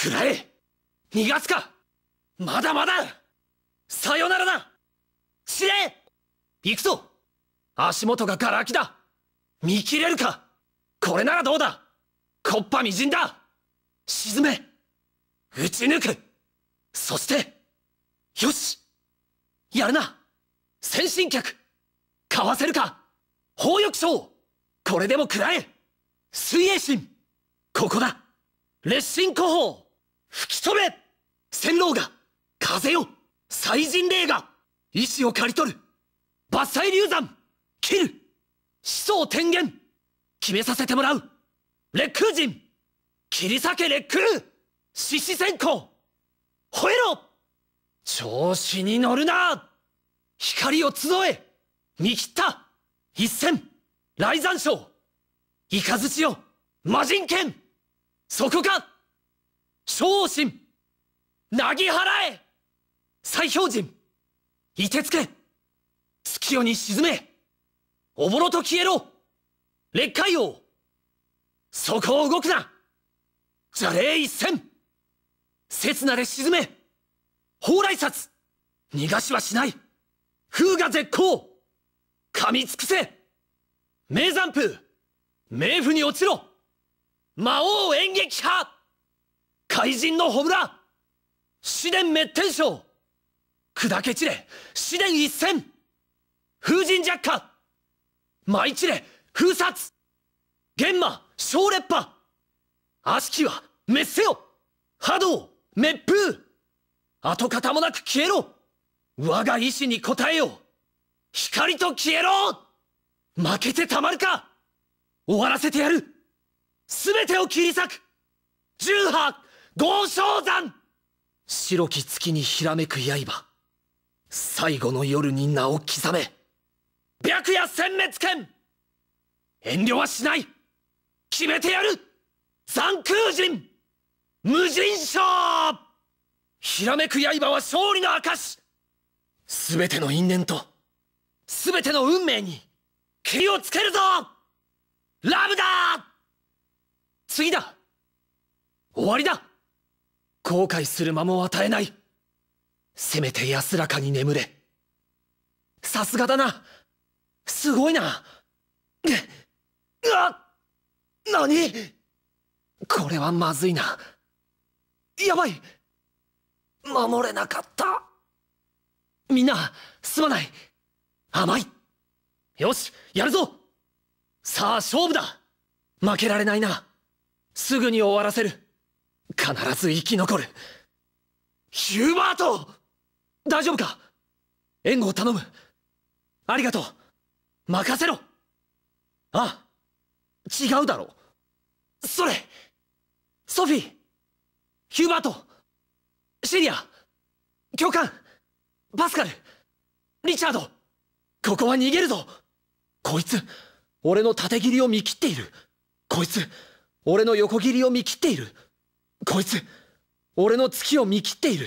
食らえ逃がすかまだまださよならだ死ね行くぞ足元がガラ空きだ見切れるかこれならどうだコっパみじんだ沈め撃ち抜くそしてよしやるな先進客かわせるか宝玉賞これでも食らえ水泳心ここだ列進古砲吹き飛べ洗脳が風よ最人霊が意志を刈り取る伐採流山切る思想天元決めさせてもらう烈空人切り裂け烈空獅子先行吠えろ調子に乗るな光を集え見切った一戦雷山賞雷よ魔人剣そこか昇進なぎ払え最氷人凍てつけ月夜に沈めおぼろと消えろ烈海王そこを動くな邪霊一戦刹那で沈め蓬莱札逃がしはしない風が絶好噛み尽くせ名山風冥府に落ちろ魔王演劇派怪人の祠紫殿滅天章砕け散れ紫殿一戦風神弱火舞い散れ封殺玄魔小烈波悪しきは滅せよ波動滅風跡形もなく消えろ我が意志に応えよ光と消えろ負けてたまるか終わらせてやる全てを切り裂く十波豪昇山白き月にひらめく刃最後の夜に名を刻め白夜殲滅剣遠慮はしない決めてやる残空人無人賞ひらめく刃は勝利の証すべての因縁とすべての運命に切りをつけるぞラブだ次だ終わりだ後悔する間も与えないせめて安らかに眠れさすがだなすごいなあ何これはまずいなやばい守れなかったみんなすまない甘いよしやるぞさあ勝負だ負けられないなすぐに終わらせる必ず生き残るヒューバート大丈夫か援護を頼むありがとう任せろあ違うだろそれソフィーヒューバートシリア教官パスカルリチャードここは逃げるぞこいつ俺の縦切りを見切っているこいつ俺の横切りを見切っているこいつ俺の月を見切っている